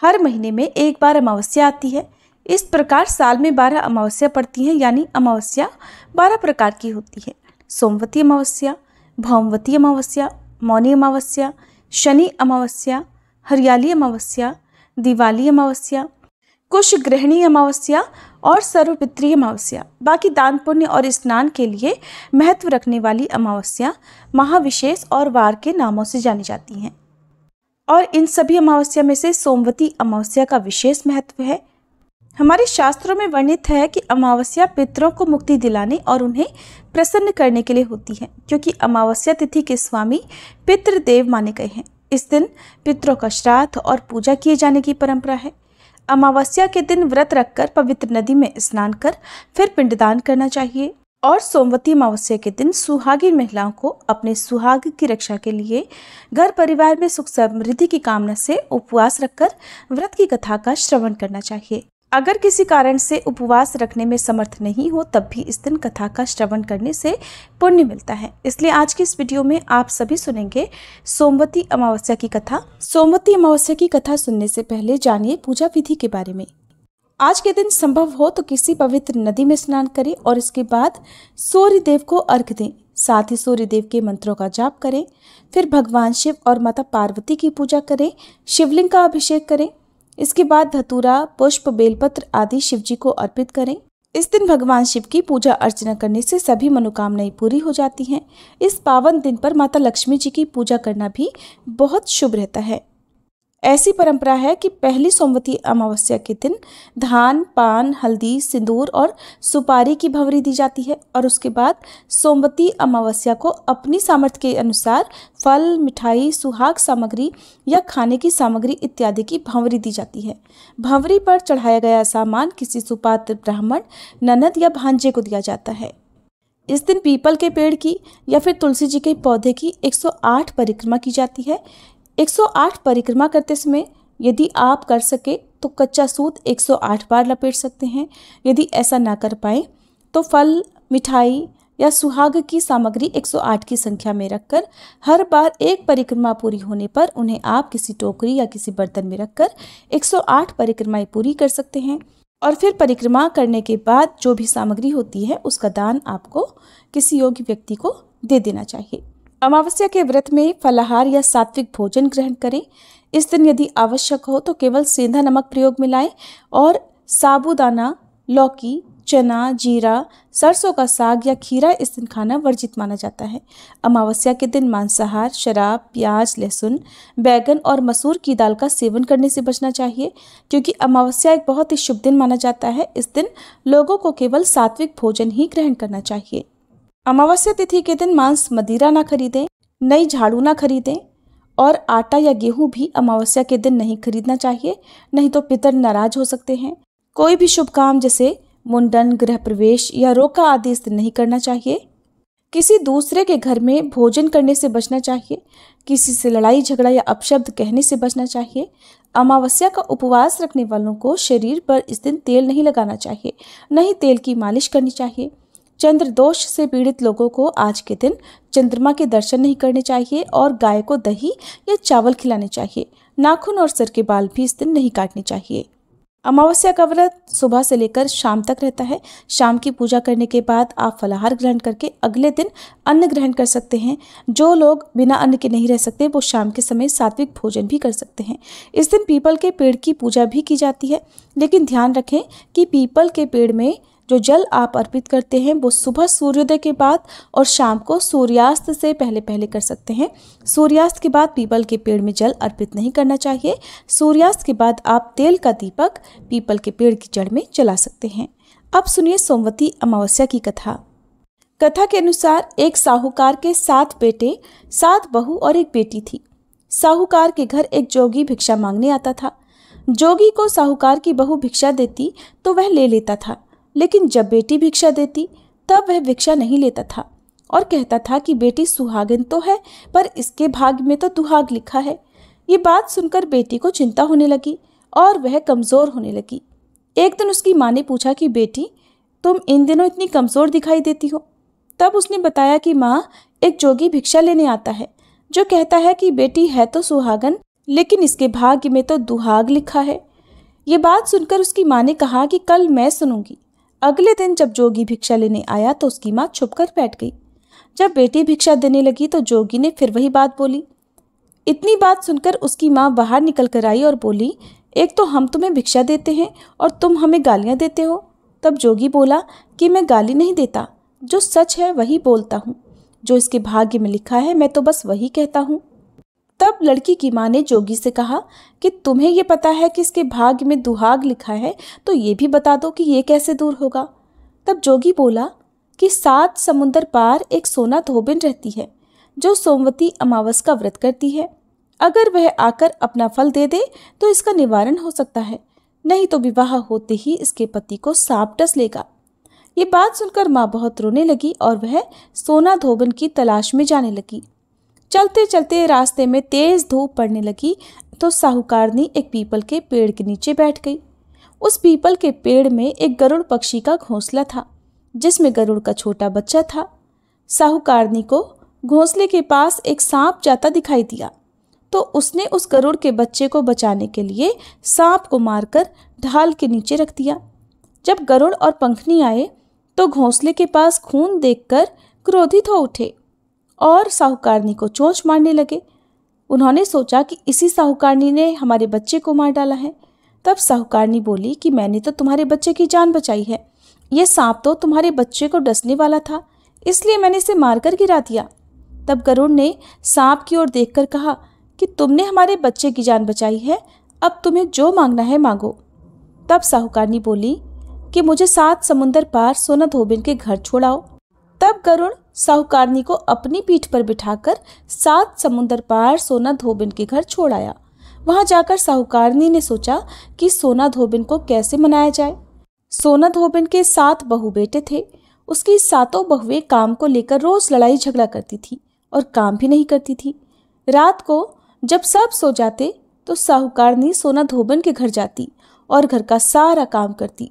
हर महीने में एक बार अमावस्या आती है इस प्रकार साल में बारह अमावस्या पड़ती हैं यानी अमावस्या बारह प्रकार की होती है सोमवती अमावस्या भौमवती अमावस्या मौनी अमावस्या शनि अमावस्या हरियाली अमावस्या दिवाली अमावस्या कुश ग्रहणी अमावस्या और सर्वपित्री अमावस्या बाकी दान पुण्य और स्नान के लिए महत्व रखने वाली अमावस्या महाविशेष और वार के नामों से जानी जाती हैं और इन सभी अमावस्या में से सोमवती अमावस्या का विशेष महत्व है हमारे शास्त्रों में वर्णित है कि अमावस्या पितरों को मुक्ति दिलाने और उन्हें प्रसन्न करने के लिए होती है क्योंकि अमावस्या तिथि के स्वामी पितृदेव माने गए हैं इस दिन पितरों का श्राद्ध और पूजा किए जाने की परंपरा है अमावस्या के दिन व्रत रखकर पवित्र नदी में स्नान कर फिर पिंडदान करना चाहिए और सोमवती अमावस्या के दिन सुहागिन महिलाओं को अपने सुहाग की रक्षा के लिए घर परिवार में सुख समृद्धि की कामना से उपवास रखकर व्रत की कथा का श्रवण करना चाहिए अगर किसी कारण से उपवास रखने में समर्थ नहीं हो तब भी इस दिन कथा का श्रवण करने से पुण्य मिलता है इसलिए आज की इस वीडियो में आप सभी सुनेंगे सोमवती अमावस्या की कथा सोमवती अमावस्या की कथा सुनने से पहले जानिए पूजा विधि के बारे में आज के दिन संभव हो तो किसी पवित्र नदी में स्नान करें और इसके बाद सूर्य देव को अर्घ दें साथ ही सूर्य देव के मंत्रों का जाप करें फिर भगवान शिव और माता पार्वती की पूजा करें शिवलिंग का अभिषेक करें इसके बाद धतूरा पुष्प बेलपत्र आदि शिव जी को अर्पित करें इस दिन भगवान शिव की पूजा अर्चना करने से सभी मनोकामनाएं पूरी हो जाती हैं इस पावन दिन पर माता लक्ष्मी जी की पूजा करना भी बहुत शुभ रहता है ऐसी परंपरा है कि पहली सोमवती अमावस्या के दिन धान पान हल्दी सिंदूर और सुपारी की भवरी दी जाती है और उसके बाद सोमवती अमावस्या को अपनी सामर्थ्य के अनुसार फल मिठाई सुहाग सामग्री या खाने की सामग्री इत्यादि की भंवरी दी जाती है भंवरी पर चढ़ाया गया सामान किसी सुपात्र ब्राह्मण ननद या भांजे को दिया जाता है इस दिन पीपल के पेड़ की या फिर तुलसी जी के पौधे की 108 परिक्रमा की जाती है 108 परिक्रमा करते समय यदि आप कर सके तो कच्चा सूत 108 बार लपेट सकते हैं यदि ऐसा ना कर पाए तो फल मिठाई या सुहाग की सामग्री 108 की संख्या में रखकर हर बार एक परिक्रमा पूरी होने पर उन्हें आप किसी टोकरी या किसी बर्तन में रखकर 108 परिक्रमाएं पूरी कर सकते हैं और फिर परिक्रमा करने के बाद जो भी सामग्री होती है उसका दान आपको किसी योग्य व्यक्ति को दे देना चाहिए अमावस्या के व्रत में फलाहार या सात्विक भोजन ग्रहण करें इस दिन यदि आवश्यक हो तो केवल सेंधा नमक प्रयोग में लाएं और साबुदाना लौकी चना जीरा सरसों का साग या खीरा इस दिन खाना वर्जित माना जाता है अमावस्या के दिन मांसाहार शराब प्याज लहसुन बैगन और मसूर की दाल का सेवन करने से बचना चाहिए क्योंकि अमावस्या एक बहुत ही शुभ दिन माना जाता है इस दिन लोगों को केवल सात्विक भोजन ही ग्रहण करना चाहिए अमावस्या तिथि के दिन मांस मदिरा ना खरीदें नई झाड़ू ना खरीदें और आटा या गेहूं भी अमावस्या के दिन नहीं खरीदना चाहिए नहीं तो पितर नाराज हो सकते हैं कोई भी शुभ काम जैसे मुंडन गृह प्रवेश या रोका आदि इस दिन नहीं करना चाहिए किसी दूसरे के घर में भोजन करने से बचना चाहिए किसी से लड़ाई झगड़ा या अपशब्द कहने से बचना चाहिए अमावस्या का उपवास रखने वालों को शरीर पर इस दिन तेल नहीं लगाना चाहिए न ही तेल की मालिश करनी चाहिए चंद्र दोष से पीड़ित लोगों को आज के दिन चंद्रमा के दर्शन नहीं करने चाहिए और गाय को दही या चावल खिलाने चाहिए नाखून और सर के बाल भी इस दिन नहीं काटने चाहिए अमावस्या का व्रत सुबह से लेकर शाम तक रहता है शाम की पूजा करने के बाद आप फलाहार ग्रहण करके अगले दिन अन्न ग्रहण कर सकते हैं जो लोग बिना अन्न के नहीं रह सकते वो शाम के समय सात्विक भोजन भी कर सकते हैं इस दिन पीपल के पेड़ की पूजा भी की जाती है लेकिन ध्यान रखें कि पीपल के पेड़ में जो जल आप अर्पित करते हैं वो सुबह सूर्योदय के बाद और शाम को सूर्यास्त से पहले पहले कर सकते हैं सूर्यास्त के बाद पीपल के पेड़ में जल अर्पित नहीं करना चाहिए सूर्यास्त के बाद आप तेल का दीपक पीपल के पेड़ की जड़ में चला सकते हैं अब सुनिए सोमवती अमावस्या की कथा कथा के अनुसार एक साहूकार के सात बेटे सात बहू और एक बेटी थी साहूकार के घर एक जोगी भिक्षा मांगने आता था जोगी को साहूकार की बहू भिक्षा देती तो वह ले लेता था लेकिन जब बेटी भिक्षा देती तब वह भिक्षा नहीं लेता था और कहता था कि बेटी सुहागन तो है पर इसके भाग में तो दुहाग लिखा है ये बात सुनकर बेटी को चिंता होने लगी और वह कमज़ोर होने लगी एक दिन उसकी माँ ने पूछा कि बेटी तुम इन दिनों इतनी कमज़ोर दिखाई देती हो तब उसने बताया कि माँ एक जोगी भिक्षा लेने आता है जो कहता है कि बेटी है तो सुहागन लेकिन इसके भाग्य में तो दुहाग लिखा है ये बात सुनकर उसकी माँ ने कहा कि कल मैं सुनूंगी अगले दिन जब जोगी भिक्षा लेने आया तो उसकी माँ छुपकर बैठ गई जब बेटी भिक्षा देने लगी तो जोगी ने फिर वही बात बोली इतनी बात सुनकर उसकी माँ बाहर निकल कर आई और बोली एक तो हम तुम्हें भिक्षा देते हैं और तुम हमें गालियाँ देते हो तब जोगी बोला कि मैं गाली नहीं देता जो सच है वही बोलता हूँ जो इसके भाग्य में लिखा है मैं तो बस वही कहता हूँ तब लड़की की माँ ने जोगी से कहा कि तुम्हें ये पता है कि इसके भाग्य में दुहाग लिखा है तो ये भी बता दो कि ये कैसे दूर होगा तब जोगी बोला कि सात समुंदर पार एक सोना धोबिन रहती है जो सोमवती अमावस का व्रत करती है अगर वह आकर अपना फल दे दे तो इसका निवारण हो सकता है नहीं तो विवाह होते ही इसके पति को सांप डस लेगा ये बात सुनकर माँ बहुत रोने लगी और वह सोना धोबन की तलाश में जाने लगी चलते चलते रास्ते में तेज़ धूप पड़ने लगी तो साहूकारनी एक पीपल के पेड़ के नीचे बैठ गई उस पीपल के पेड़ में एक गरुड़ पक्षी का घोंसला था जिसमें गरुड़ का छोटा बच्चा था साहूकारनी को घोंसले के पास एक सांप जाता दिखाई दिया तो उसने उस गरुड़ के बच्चे को बचाने के लिए सांप को मारकर ढाल के नीचे रख दिया जब गरुड़ और पंखनी आए तो घोंसले के पास खून देखकर क्रोधित हो उठे और साहूकारनी को चोंच मारने लगे उन्होंने सोचा कि इसी साहूकारनी ने हमारे बच्चे को मार डाला है तब साहूकारनी बोली कि मैंने तो तुम्हारे बच्चे की जान बचाई है यह सांप तो तुम्हारे बच्चे को डसने वाला था इसलिए मैंने इसे मारकर गिरा दिया तब गरुड़ ने सांप की ओर देखकर कहा कि तुमने हमारे बच्चे की जान बचाई है अब तुम्हें जो मांगना है मांगो तब साहूकारनी बोली कि मुझे सात समुंदर पार सोना धोबिन के घर छोड़ाओ तब गरुण साहूकारनी को अपनी पीठ पर बिठाकर सात समुंदर पार सोना धोबिन के घर छोड़ आया वहां जाकर साहूकारनी ने सोचा कि सोना धोबिन को कैसे मनाया जाए सोना धोबिन के सात बहु बेटे थे उसकी सातों बहुएं काम को लेकर रोज लड़ाई झगड़ा करती थी और काम भी नहीं करती थी रात को जब सब सो जाते तो साहूकारनी सोना धोबन के घर जाती और घर का सारा काम करती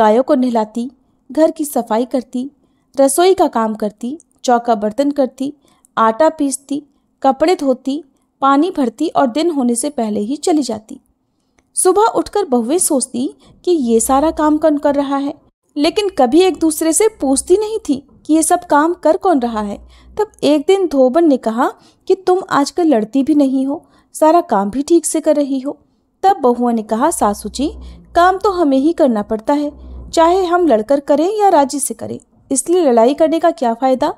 गायों को नहलाती घर की सफाई करती रसोई का काम करती चौका बर्तन करती आटा पीसती कपड़े धोती पानी भरती और दिन होने से पहले ही चली जाती सुबह उठकर बहुएं सोचती कि ये सारा काम कौन कर रहा है लेकिन कभी एक दूसरे से पूछती नहीं थी कि ये सब काम कर कौन रहा है तब एक दिन धोबन ने कहा कि तुम आजकल लड़ती भी नहीं हो सारा काम भी ठीक से कर रही हो तब बहुआ ने कहा सासू जी काम तो हमें ही करना पड़ता है चाहे हम लड़कर करें या राजी से करें इसलिए लड़ाई करने का क्या फ़ायदा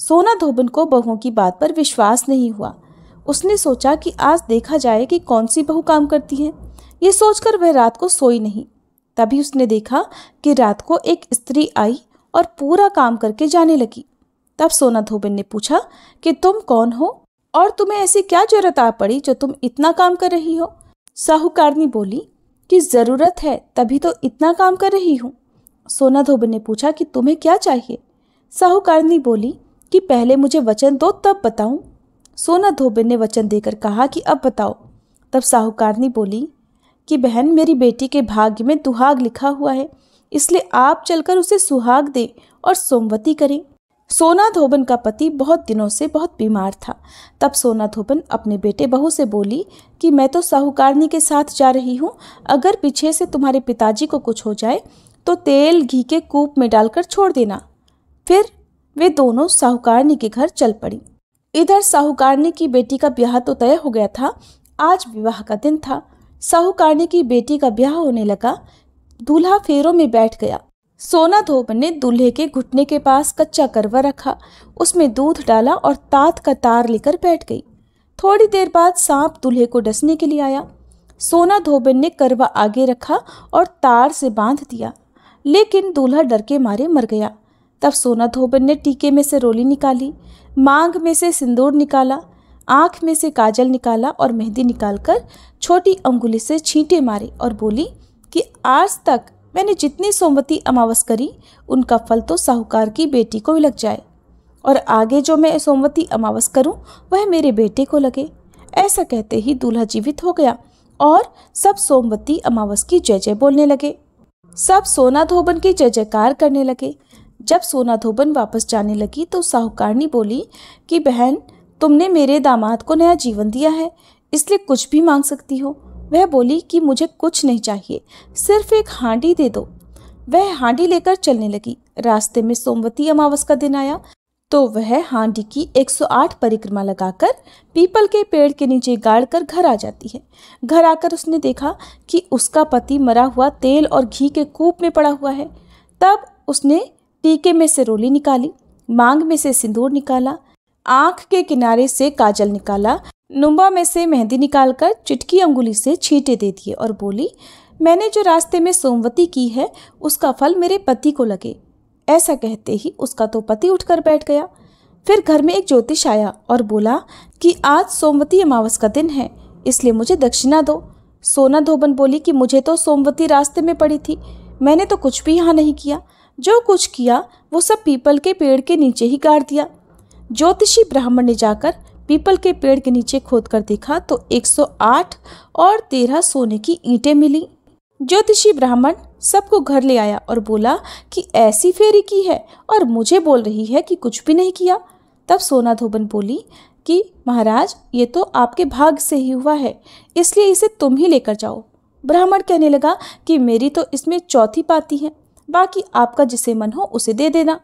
सोना धोबन को बहुओं की बात पर विश्वास नहीं हुआ उसने सोचा कि आज देखा जाए कि कौन सी बहू काम करती है ये सोचकर वह रात को सोई नहीं तभी उसने देखा कि रात को एक स्त्री आई और पूरा काम करके जाने लगी तब सोना धोबिन ने पूछा कि तुम कौन हो और तुम्हें ऐसी क्या जरूरत आ पड़ी जो तुम इतना काम कर रही हो साहूकारनी बोली कि ज़रूरत है तभी तो इतना काम कर रही हूँ सोना धोबन ने पूछा कि तुम्हें क्या चाहिए साहूकारनी बोली कि पहले मुझे वचन दो तब बताऊं। सोना धोबन ने वचन देकर कहा कि अब बताओ तब साहूकारनी बोली कि बहन मेरी बेटी के भाग्य में दुहाग लिखा हुआ है इसलिए आप चलकर उसे सुहाग दें और सोमवती करें सोना धोबन का पति बहुत दिनों से बहुत बीमार था तब सोना धोबन अपने बेटे बहू से बोली कि मैं तो साहूकारनी के साथ जा रही हूँ अगर पीछे से तुम्हारे पिताजी को कुछ हो जाए तो तेल घी के कूप में डालकर छोड़ देना फिर वे दोनों साहूकारनी के घर चल पड़ी इधर साहूकारनी की बेटी का ब्याह तो तय हो गया था आज विवाह का दिन था साहूकारनी की बेटी का ब्याह होने लगा दूल्हा फेरों में बैठ गया सोना धोबन ने दूल्हे के घुटने के पास कच्चा करवा रखा उसमें दूध डाला और तात का तार लेकर बैठ गई थोड़ी देर बाद सांप दूल्हे को डसने के लिए आया सोना धोबन ने करवा आगे रखा और तार से बांध दिया लेकिन दूल्हा डर के मारे मर गया तब सोना धोबन ने टीके में से रोली निकाली मांग में से सिंदूर निकाला आँख में से काजल निकाला और मेहंदी निकालकर छोटी अंगुली से छींटे मारे और बोली कि आज तक मैंने जितनी सोमवती अमावस करी उनका फल तो साहूकार की बेटी को लग जाए और आगे जो मैं सोमवती अमावस करूं वह मेरे बेटे को लगे ऐसा कहते ही दूल्हा जीवित हो गया और सब सोमवती अमावस की जय जय बोलने लगे सब सोना धोबन की जय जयकार करने लगे जब सोना धोबन वापस जाने लगी तो साहूकारनी बोली कि बहन तुमने मेरे दामाद को नया जीवन दिया है इसलिए कुछ भी मांग सकती हो वह बोली कि मुझे कुछ नहीं चाहिए सिर्फ एक हांडी दे दो वह हांडी लेकर चलने लगी रास्ते में सोमवती अमावस का दिन आया तो वह हांडी की 108 परिक्रमा लगाकर पीपल के पेड़ के नीचे गाड़कर घर आ जाती है घर आकर उसने देखा कि उसका पति मरा हुआ तेल और घी के कूप में पड़ा हुआ है तब उसने टीके में से रोली निकाली मांग में से सिंदूर निकाला आँख के किनारे से काजल निकाला नुम्बा में से मेहंदी निकालकर चिटकी अंगुली से छींटे दे दिए और बोली मैंने जो रास्ते में सोमवती की है उसका फल मेरे पति को लगे ऐसा कहते ही उसका तो पति उठकर बैठ गया फिर घर में एक ज्योतिष आया और बोला कि आज सोमवती अमावस का दिन है इसलिए मुझे दक्षिणा दो सोना धोबन बोली कि मुझे तो सोमवती रास्ते में पड़ी थी मैंने तो कुछ भी यहाँ नहीं किया जो कुछ किया वो सब पीपल के पेड़ के नीचे ही गाड़ दिया ज्योतिषी ब्राह्मण ने जाकर पीपल के पेड़ के नीचे खोद कर देखा तो 108 और 13 सोने की ईंटें मिली ज्योतिषी ब्राह्मण सबको घर ले आया और बोला कि ऐसी फेरी की है और मुझे बोल रही है कि कुछ भी नहीं किया तब सोना धोबन बोली कि महाराज ये तो आपके भाग से ही हुआ है इसलिए इसे तुम ही लेकर जाओ ब्राह्मण कहने लगा कि मेरी तो इसमें चौथी पाती है बाकी आपका जिसे मन हो उसे दे देना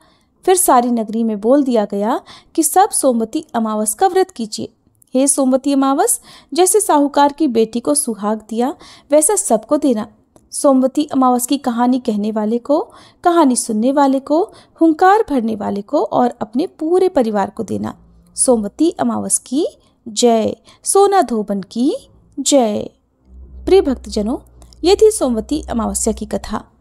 फिर सारी नगरी में बोल दिया गया कि सब सोमवती अमावस का व्रत कीजिए हे सोमवती अमावस जैसे साहूकार की बेटी को सुहाग दिया वैसा सबको देना सोमवती अमावस की कहानी कहने वाले को कहानी सुनने वाले को हुंकार भरने वाले को और अपने पूरे परिवार को देना सोमवती अमावस की जय सोना धोबन की जय प्रिय भक्तजनों ये थी सोमवती अमावस्या की कथा